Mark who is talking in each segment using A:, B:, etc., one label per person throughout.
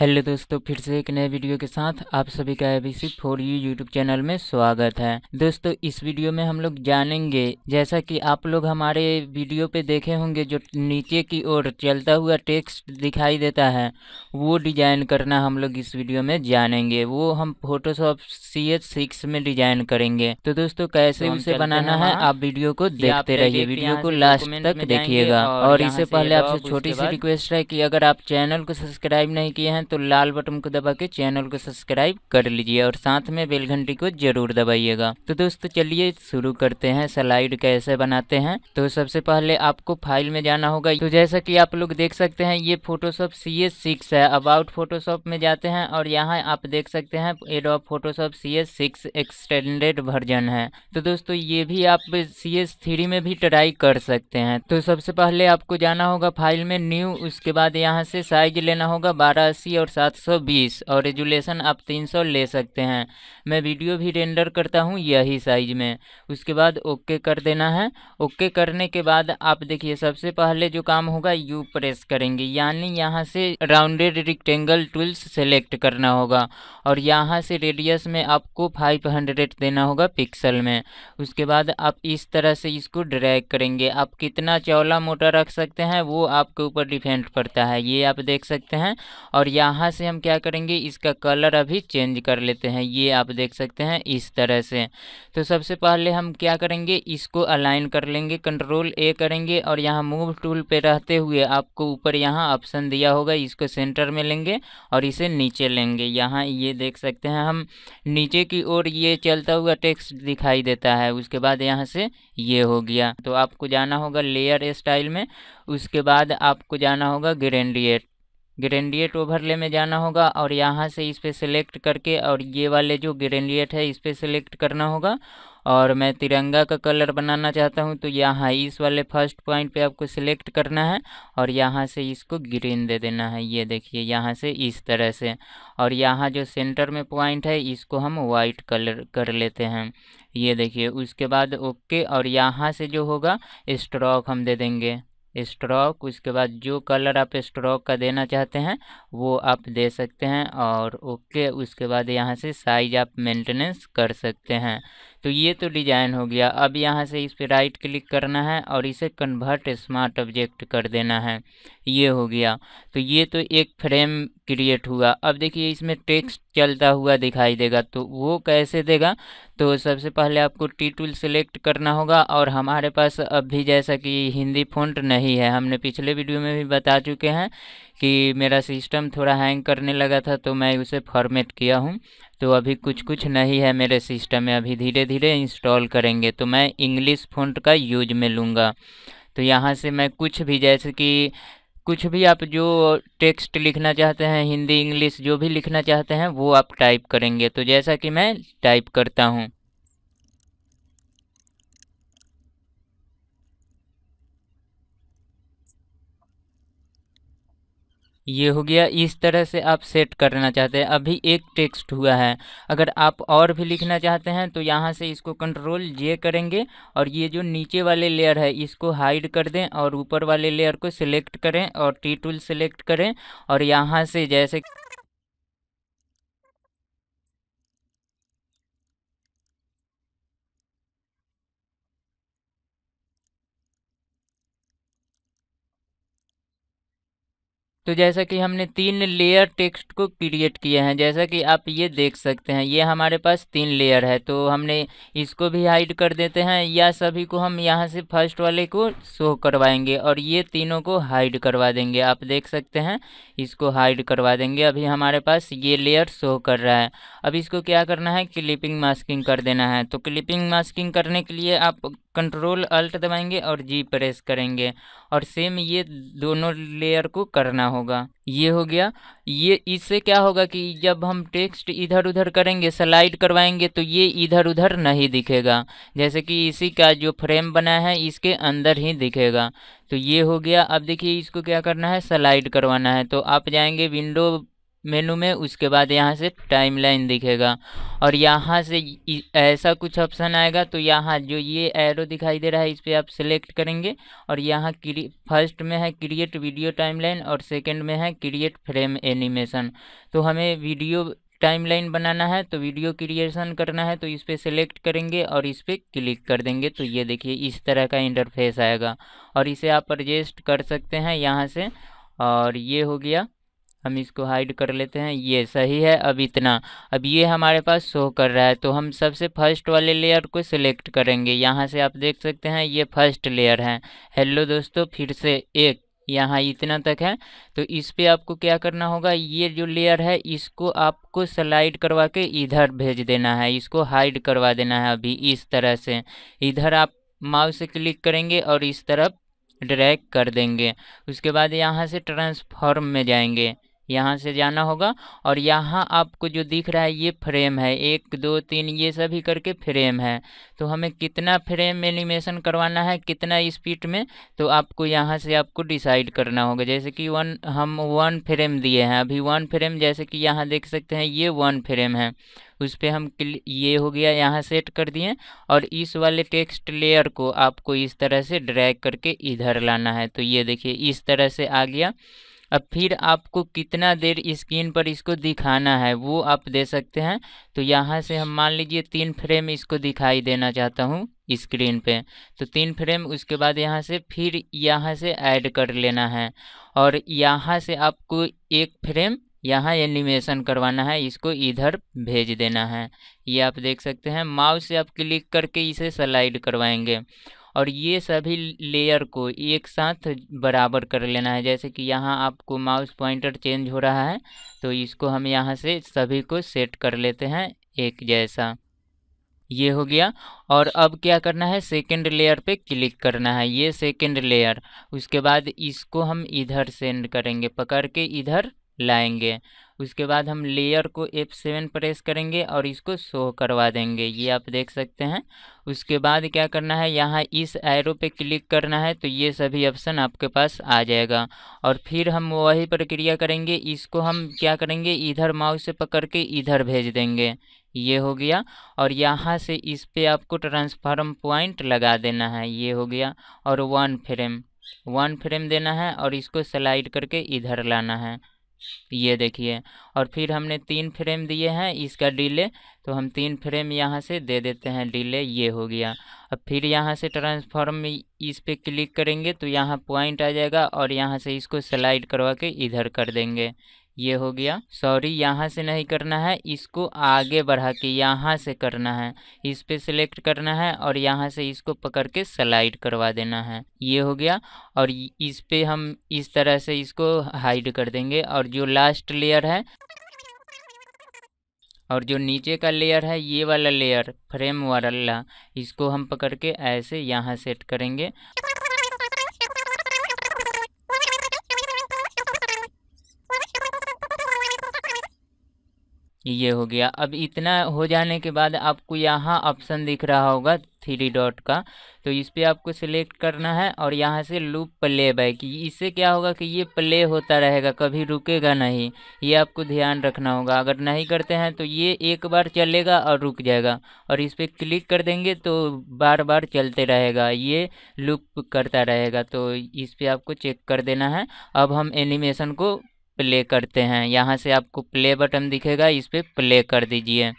A: hello दोस्तों फिर से एक नए वीडियो के साथ आप सभी का ABC four you YouTube channel में स्वागत है दोस्तों इस वीडियो में हम लोग जानेंगे जैसा कि आप लोग हमारे वीडियो पे देखे होंगे जो नीचे की ओर चलता हुआ टेक्स्ट दिखाई देता है वो डिजाइन करना हम लोग इस वीडियो में जानेंगे वो हम फोटोशॉप सी एच सिक्स में डिजाइन करेंगे तो दोस्तों कैसे तो उसे बनाना है आप वीडियो को देखते रहिए वीडियो को लास्ट तक देखिएगा और इससे पहले आपसे छोटी सी रिक्वेस्ट है की अगर आप चैनल को सब्सक्राइब नहीं किए हैं हैं तो लाल बटन को दबा के चैनल को सब्सक्राइब कर लीजिए और साथ में बेल घंटी को जरूर दबाइएगा तो दोस्तों चलिए शुरू करते हैं स्लाइड कैसे बनाते हैं तो सबसे पहले आपको फाइल में जाना होगा तो जैसा कि आप लोग देख सकते हैं ये फोटोशॉप सी एस सिक्स है अबाउट फोटोशॉप में जाते हैं और यहाँ आप देख सकते हैं Adobe Photoshop C S six extended version है तो दोस्तों ये भी आप सी एस थ्री में भी ट्राई कर सकते हैं तो सबसे पहले आपको जाना होगा फाइल में न्यू उसके बाद यहाँ से साइज लेना होगा बारह अस्सी अस्सी और 720 और रेजुलेशन आप 300 ले सकते हैं मैं वीडियो भी रेंडर करता हूँ यही साइज में उसके बाद ओके कर देना है ओके करने के बाद आप देखिए सबसे पहले जो काम होगा यू प्रेस करेंगे यानी यहाँ से राउंडेड रिक्टेंगल टूल्स सेलेक्ट करना होगा और यहाँ से रेडियस में आपको फाइव देना होगा पिक्सल में उसके बाद आप इस तरह से इसको ड्रैग करेंगे आप कितना चौला मोटा रख सकते हैं वो आपके ऊपर डिपेंड पड़ता है ये आप देख सकते हैं और यहाँ यहाँ से हम क्या करेंगे इसका कलर अभी चेंज कर लेते हैं ये आप देख सकते हैं इस तरह से तो सबसे पहले हम क्या करेंगे इसको अलाइन कर लेंगे कंट्रोल ए करेंगे और यहाँ मूव टूल पे रहते हुए आपको ऊपर यहाँ ऑप्शन दिया होगा इसको सेंटर में लेंगे और इसे नीचे लेंगे यहाँ ये देख सकते हैं हम नीचे की ओर ये चलता हुआ टेक्स्ट दिखाई देता है उसके बाद यहाँ से ये हो गया तो आपको जाना होगा लेयर स्टाइल में उसके बाद आपको जाना होगा ग्रेडिएट ग्रेडियट ओवरले में जाना होगा और यहाँ से इस पर सिलेक्ट करके और ये वाले जो ग्रेनडिएट है इस पर सेलेक्ट करना होगा और मैं तिरंगा का कलर बनाना चाहता हूँ तो यहाँ इस वाले फर्स्ट पॉइंट पे आपको सिलेक्ट करना है और यहाँ से इसको ग्रीन दे देना है ये देखिए यहाँ से इस तरह से और यहाँ जो सेंटर में पॉइंट है इसको हम वाइट कलर कर लेते हैं ये देखिए उसके बाद ओके और यहाँ से जो होगा स्ट्रोक हम दे देंगे स्ट्रोक उसके बाद जो कलर आप स्ट्रोक का देना चाहते हैं वो आप दे सकते हैं और ओके उसके बाद यहाँ से साइज आप मेंटेनेंस कर सकते हैं तो ये तो डिज़ाइन हो गया अब यहाँ से इस पर राइट क्लिक करना है और इसे कन्वर्ट स्मार्ट ऑब्जेक्ट कर देना है ये हो गया तो ये तो एक फ्रेम क्रिएट हुआ अब देखिए इसमें टेक्स्ट चलता हुआ दिखाई देगा तो वो कैसे देगा तो सबसे पहले आपको टी टूल सेलेक्ट करना होगा और हमारे पास अब भी जैसा कि हिंदी फ़ॉन्ट नहीं है हमने पिछले वीडियो में भी बता चुके हैं कि मेरा सिस्टम थोड़ा हैंग करने लगा था तो मैं उसे फॉर्मेट किया हूँ तो अभी कुछ कुछ नहीं है मेरे सिस्टम में अभी धीरे धीरे इंस्टॉल करेंगे तो मैं इंग्लिश फ़ॉन्ट का यूज में लूँगा तो यहाँ से मैं कुछ भी जैसे कि कुछ भी आप जो टेक्स्ट लिखना चाहते हैं हिंदी इंग्लिश जो भी लिखना चाहते हैं वो आप टाइप करेंगे तो जैसा कि मैं टाइप करता हूँ ये हो गया इस तरह से आप सेट करना चाहते हैं अभी एक टेक्स्ट हुआ है अगर आप और भी लिखना चाहते हैं तो यहाँ से इसको कंट्रोल जे करेंगे और ये जो नीचे वाले लेयर है इसको हाइड कर दें और ऊपर वाले लेयर को सिलेक्ट करें और टी टूल सेलेक्ट करें और यहाँ से जैसे तो जैसा कि हमने तीन लेयर टेक्स्ट को क्रिएट किए हैं जैसा कि आप ये देख सकते हैं ये हमारे पास तीन लेयर है तो हमने इसको भी हाइड कर देते हैं या सभी को हम यहाँ से फर्स्ट वाले को शो करवाएंगे और ये तीनों को हाइड करवा देंगे आप देख सकते हैं इसको हाइड करवा देंगे अभी हमारे पास ये लेयर शो कर रहा है अब इसको क्या करना है क्लिपिंग मास्किंग कर देना है तो क्लिपिंग मास्किंग करने के लिए आप कंट्रोल अल्ट दबाएंगे और जी प्रेस करेंगे और सेम ये दोनों लेयर को करना होगा ये हो गया ये इससे क्या होगा कि जब हम टेक्स्ट इधर उधर करेंगे स्लाइड करवाएंगे तो ये इधर उधर नहीं दिखेगा जैसे कि इसी का जो फ्रेम बना है इसके अंदर ही दिखेगा तो ये हो गया अब देखिए इसको क्या करना है स्लाइड करवाना है तो आप जाएंगे विंडो मेनू में उसके बाद यहाँ से टाइम लाइन दिखेगा और यहाँ से ऐसा कुछ ऑप्शन आएगा तो यहाँ जो ये एरो दिखाई दे रहा है इस पर आप सेलेक्ट करेंगे और यहाँ फर्स्ट में है क्रिएट वीडियो टाइमलाइन और सेकंड में है क्रिएट फ्रेम एनिमेशन तो हमें वीडियो टाइमलाइन बनाना है तो वीडियो क्रिएशन करना है तो इस पर सेलेक्ट करेंगे और इस पर क्लिक कर देंगे तो ये देखिए इस तरह का इंटरफेस आएगा और इसे आप एडजस्ट कर सकते हैं यहाँ से और ये हो गया हम इसको हाइड कर लेते हैं ये सही है अब इतना अब ये हमारे पास शो कर रहा है तो हम सबसे फर्स्ट वाले लेयर को सिलेक्ट करेंगे यहाँ से आप देख सकते हैं ये फर्स्ट लेयर है हेलो दोस्तों फिर से एक यहाँ इतना तक है तो इस पर आपको क्या करना होगा ये जो लेयर है इसको आपको स्लाइड करवा के इधर भेज देना है इसको हाइड करवा देना है अभी इस तरह से इधर आप माउस से क्लिक करेंगे और इस तरफ ड्रैग कर देंगे उसके बाद यहाँ से ट्रांसफॉर्म में जाएंगे यहाँ से जाना होगा और यहाँ आपको जो दिख रहा है ये फ्रेम है एक दो तीन ये सभी करके फ्रेम है तो हमें कितना फ्रेम एनिमेशन करवाना है कितना स्पीड में तो आपको यहाँ से आपको डिसाइड करना होगा जैसे कि वन हम वन फ्रेम दिए हैं अभी वन फ्रेम जैसे कि यहाँ देख सकते हैं ये वन फ्रेम है उस पर हम ये हो गया यहाँ सेट कर दिए और इस वाले टेक्स्ट लेयर को आपको इस तरह से ड्रैग करके इधर लाना है तो ये देखिए इस तरह से आ गया अब फिर आपको कितना देर स्क्रीन पर इसको दिखाना है वो आप दे सकते हैं तो यहाँ से हम मान लीजिए तीन फ्रेम इसको दिखाई देना चाहता हूँ स्क्रीन पे तो तीन फ्रेम उसके बाद यहाँ से फिर यहाँ से ऐड कर लेना है और यहाँ से आपको एक फ्रेम यहाँ एनिमेशन करवाना है इसको इधर भेज देना है ये आप देख सकते हैं माउस से आप क्लिक करके इसे स्लाइड करवाएंगे और ये सभी लेयर को एक साथ बराबर कर लेना है जैसे कि यहाँ आपको माउस पॉइंटर चेंज हो रहा है तो इसको हम यहाँ से सभी को सेट कर लेते हैं एक जैसा ये हो गया और अब क्या करना है सेकेंड लेयर पे क्लिक करना है ये सेकेंड लेयर उसके बाद इसको हम इधर सेंड करेंगे पकड़ के इधर लाएंगे उसके बाद हम लेयर को F7 सेवन प्रेस करेंगे और इसको शो करवा देंगे ये आप देख सकते हैं उसके बाद क्या करना है यहाँ इस एरो पे क्लिक करना है तो ये सभी ऑप्शन आपके पास आ जाएगा और फिर हम वही प्रक्रिया करेंगे इसको हम क्या करेंगे इधर माउस से पकड़ के इधर भेज देंगे ये हो गया और यहाँ से इस पर आपको ट्रांसफार्म पॉइंट लगा देना है ये हो गया और वन फ्रेम वन फ्रेम देना है और इसको स्लाइड करके इधर लाना है ये देखिए और फिर हमने तीन फ्रेम दिए हैं इसका डिले तो हम तीन फ्रेम यहाँ से दे देते हैं डिले ये हो गया अब फिर यहाँ से ट्रांसफॉर्म इस पर क्लिक करेंगे तो यहाँ पॉइंट आ जाएगा और यहाँ से इसको स्लाइड करवा के इधर कर देंगे ये हो गया सॉरी यहाँ से नहीं करना है इसको आगे बढ़ा के यहाँ से करना है इस पर सिलेक्ट करना है और यहाँ से इसको पकड़ के स्लाइड करवा देना है ये हो गया और इस पर हम इस तरह से इसको हाइड कर देंगे और जो लास्ट लेयर है और जो नीचे का लेयर है ये वाला लेयर फ्रेम वाला इसको हम पकड़ के ऐसे यहाँ सेट करेंगे ये हो गया अब इतना हो जाने के बाद आपको यहाँ ऑप्शन दिख रहा होगा थ्री डॉट का तो इस पर आपको सिलेक्ट करना है और यहाँ से लूप प्ले बैक इससे क्या होगा कि ये प्ले होता रहेगा कभी रुकेगा नहीं ये आपको ध्यान रखना होगा अगर नहीं करते हैं तो ये एक बार चलेगा और रुक जाएगा और इस पर क्लिक कर देंगे तो बार बार चलते रहेगा ये लूप करता रहेगा तो इस पर आपको चेक कर देना है अब हम एनिमेशन को प्ले करते हैं यहाँ से आपको प्ले बटन दिखेगा इस पर प्ले कर दीजिए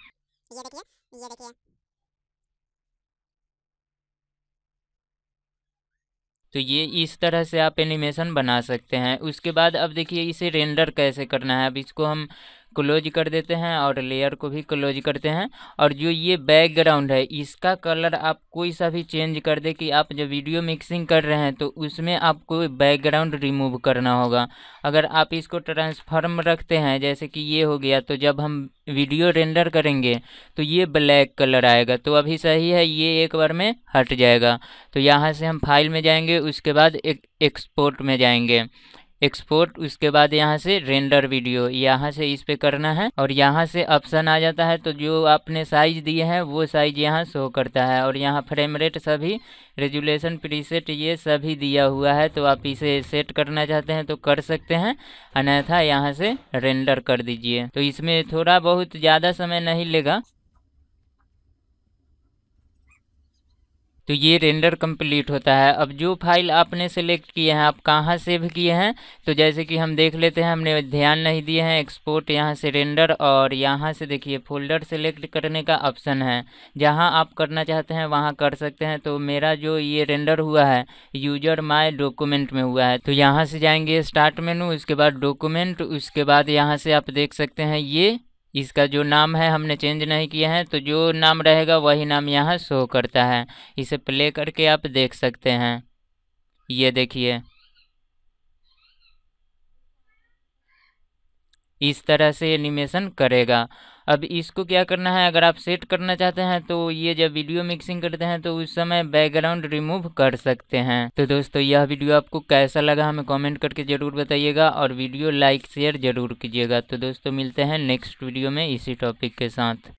A: तो ये इस तरह से आप एनिमेशन बना सकते हैं उसके बाद अब देखिए इसे रेंडर कैसे करना है अब इसको हम क्लोज कर देते हैं और लेयर को भी क्लोज करते हैं और जो ये बैकग्राउंड है इसका कलर आप कोई सा भी चेंज कर दे कि आप जब वीडियो मिक्सिंग कर रहे हैं तो उसमें आपको बैकग्राउंड रिमूव करना होगा अगर आप इसको ट्रांसफॉर्म रखते हैं जैसे कि ये हो गया तो जब हम वीडियो रेंडर करेंगे तो ये ब्लैक कलर आएगा तो अभी सही है ये एक बार में हट जाएगा तो यहाँ से हम फाइल में जाएंगे उसके बाद एक एक्सपोर्ट में जाएंगे एक्सपोर्ट उसके बाद यहाँ से रेंडर वीडियो यहाँ से इस पे करना है और यहाँ से ऑप्शन आ जाता है तो जो आपने साइज दिए हैं वो साइज यहाँ शो करता है और यहाँ फ्रेम रेट सभी रेजुलेशन प्रीसेट ये सभी दिया हुआ है तो आप इसे सेट करना चाहते हैं तो कर सकते हैं अन्यथा यहाँ से रेंडर कर दीजिए तो इसमें थोड़ा बहुत ज़्यादा समय नहीं लेगा तो ये रेंडर कंप्लीट होता है अब जो फाइल आपने सेलेक्ट किए हैं आप कहाँ सेव किए हैं तो जैसे कि हम देख लेते हैं हमने ध्यान नहीं दिए हैं एक्सपोर्ट यहाँ से रेंडर और यहाँ से देखिए फोल्डर सेलेक्ट करने का ऑप्शन है जहाँ आप करना चाहते हैं वहाँ कर सकते हैं तो मेरा जो ये रेंडर हुआ है यूजर माई डॉक्यूमेंट में हुआ है तो यहाँ से जाएंगे स्टार्ट मेनू उसके बाद डॉक्यूमेंट उसके बाद यहाँ से आप देख सकते हैं ये इसका जो नाम है हमने चेंज नहीं किया है तो जो नाम रहेगा वही नाम यहाँ शो करता है इसे प्ले करके आप देख सकते हैं ये देखिए इस तरह से एनिमेशन करेगा अब इसको क्या करना है अगर आप सेट करना चाहते हैं तो ये जब वीडियो मिक्सिंग करते हैं तो उस समय बैकग्राउंड रिमूव कर सकते हैं तो दोस्तों यह वीडियो आपको कैसा लगा हमें कमेंट करके ज़रूर बताइएगा और वीडियो लाइक शेयर ज़रूर कीजिएगा तो दोस्तों मिलते हैं नेक्स्ट वीडियो में इसी टॉपिक के साथ